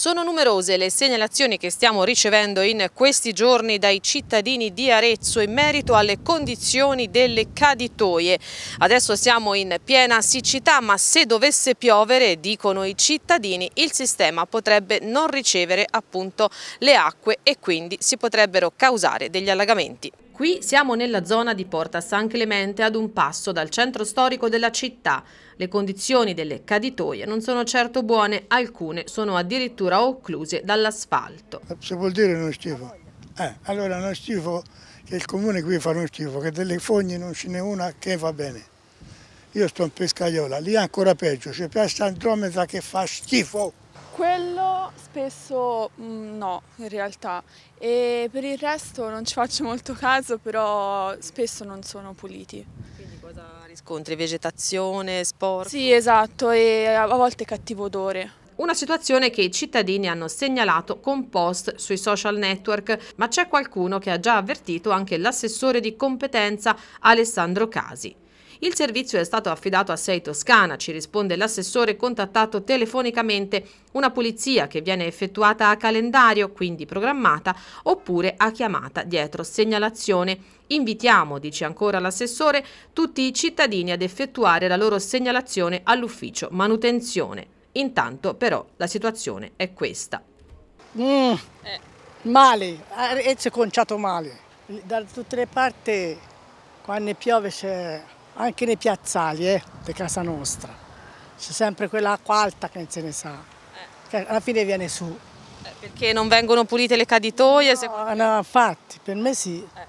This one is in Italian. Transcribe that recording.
Sono numerose le segnalazioni che stiamo ricevendo in questi giorni dai cittadini di Arezzo in merito alle condizioni delle caditoie. Adesso siamo in piena siccità ma se dovesse piovere, dicono i cittadini, il sistema potrebbe non ricevere appunto le acque e quindi si potrebbero causare degli allagamenti. Qui siamo nella zona di Porta San Clemente ad un passo dal centro storico della città. Le condizioni delle caditoie non sono certo buone, alcune sono addirittura occluse dall'asfalto. Eh, si vuol dire uno schifo? Eh, allora uno schifo che il comune qui fa uno schifo, che delle fogne non ce n'è una che va bene. Io sto in Pescaiola, lì è ancora peggio, c'è piazza Andromeda che fa schifo. Quello spesso mh, mm, no, in realtà. E per il resto non ci faccio molto caso, però spesso non sono puliti. Quindi cosa riscontri? Vegetazione, sporco? Sì, esatto, e a volte cattivo odore. Una situazione che i cittadini hanno segnalato con post sui social network, ma c'è qualcuno che ha già avvertito anche l'assessore di competenza Alessandro Casi. Il servizio è stato affidato a Sei Toscana, ci risponde l'assessore contattato telefonicamente, una pulizia che viene effettuata a calendario, quindi programmata, oppure a chiamata dietro segnalazione. Invitiamo, dice ancora l'assessore, tutti i cittadini ad effettuare la loro segnalazione all'ufficio manutenzione. Intanto però la situazione è questa. Mm, eh. male, Arezzo è conciato male. Da tutte le parti quando piove c'è anche nei piazzali eh, di casa nostra. C'è sempre quell'acqua alta che non se ne sa, eh. che alla fine viene su. Eh, perché non vengono pulite le caditoie? No, no infatti, per me sì. Eh.